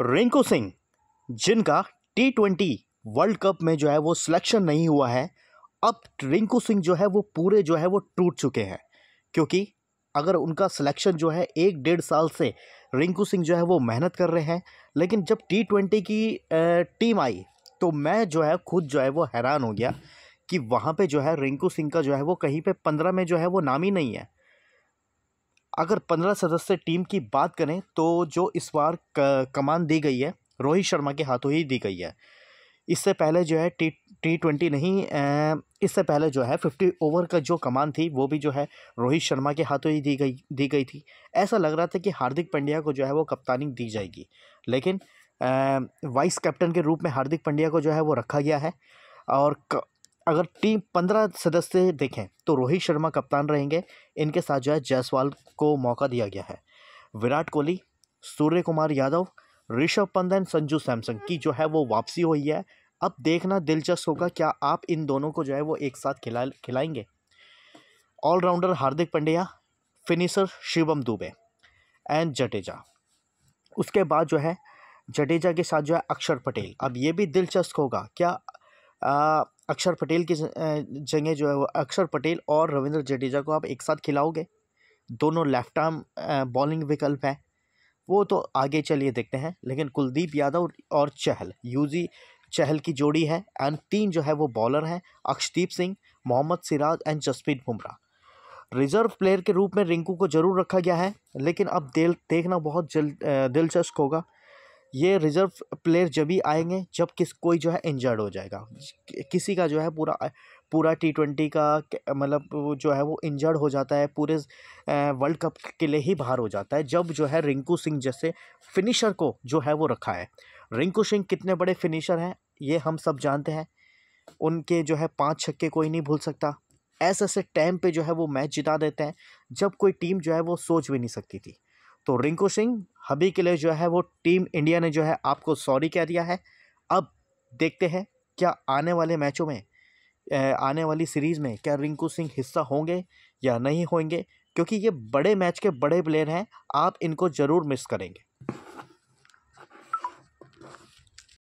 रिंकू सिंह जिनका T twenty world cup में जो है वो सिलेक्शन नहीं हुआ है अब रिंकू सिंह जो है वो पूरे जो है वो टूट चुके हैं क्योंकि अगर उनका सिलेक्शन जो है एक डेढ़ साल से रिंकू सिंह जो है वो मेहनत कर रहे हैं लेकिन जब टी ट्वेंटी की टीम आई तो मैं जो है खुद जो है वो हैरान हो गया कि वहाँ पे जो है रिंकू सिंह का जो है वो कहीं पे पंद्रह में जो है वो नाम ही नहीं है अगर पंद्रह सदस्य टीम की बात करें तो जो इस बार कमान दी गई है रोहित शर्मा के हाथों ही दी गई है इससे पहले जो है टी टी ट्वेंटी नहीं इससे पहले जो है फिफ्टी ओवर का जो कमान थी वो भी जो है रोहित शर्मा के हाथों ही दी गई दी गई थी ऐसा लग रहा था कि हार्दिक पंड्या को जो है वो कप्तानी दी जाएगी लेकिन वाइस कैप्टन के रूप में हार्दिक पंड्या को जो है वो रखा गया है और अगर टीम पंद्रह सदस्य देखें तो रोहित शर्मा कप्तान रहेंगे इनके साथ जो है जायसवाल को मौका दिया गया है विराट कोहली सूर्य कुमार यादव ऋषभ पंत एंड संजू सैमसन की जो है वो वापसी हुई है अब देखना दिलचस्प होगा क्या आप इन दोनों को जो है वो एक साथ खिला खिलाएंगे allrounder Hardik Pandya finisher Shivam Dube and Jadeja उसके बाद जो है जडेजा के साथ जो है अक्षर पटेल अब ये भी दिलचस्प होगा क्या अक्षर पटेल की जगह जो है वो अक्षर पटेल और रविंद्र जडेजा को आप एक साथ खिलाओगे दोनों लेफ्ट आर्म बॉलिंग विकल्प है वो तो आगे चलिए देखते हैं लेकिन कुलदीप यादव और चहल यूजी चहल की जोड़ी है एंड तीन जो है वो बॉलर हैं Akashdeep Singh Mohammed Siraj and Jasprit Bumrah reserve player के रूप में रिंकू को जरूर रखा गया है लेकिन अब देखना बहुत जल दिलचस्प होगा ये रिज़र्व प्लेयर जब ही आएंगे जब किस कोई जो है इंजर्ड हो जाएगा किसी का जो है पूरा पूरा टी ट्वेंटी का मतलब जो है वो इंजर्ड हो जाता है पूरे वर्ल्ड कप के लिए ही बाहर हो जाता है जब जो है रिंकू सिंह जैसे फिनिशर को जो है वो रखा है रिंकू सिंह कितने बड़े फिनिशर हैं ये हम सब जानते हैं उनके जो है पाँच छक्के कोई नहीं भूल सकता ऐसे ऐसे टाइम पे जो है वो मैच जिता देते हैं जब कोई टीम जो है वो सोच भी नहीं सकती थी तो रिंकू सिंह हबी के लिए जो है वो टीम इंडिया ने जो है आपको सॉरी कह दिया है अब देखते हैं क्या आने वाले मैचों में आने वाली सीरीज़ में क्या रिंकू सिंह हिस्सा होंगे या नहीं होंगे क्योंकि ये बड़े मैच के बड़े प्लेयर हैं आप इनको ज़रूर मिस करेंगे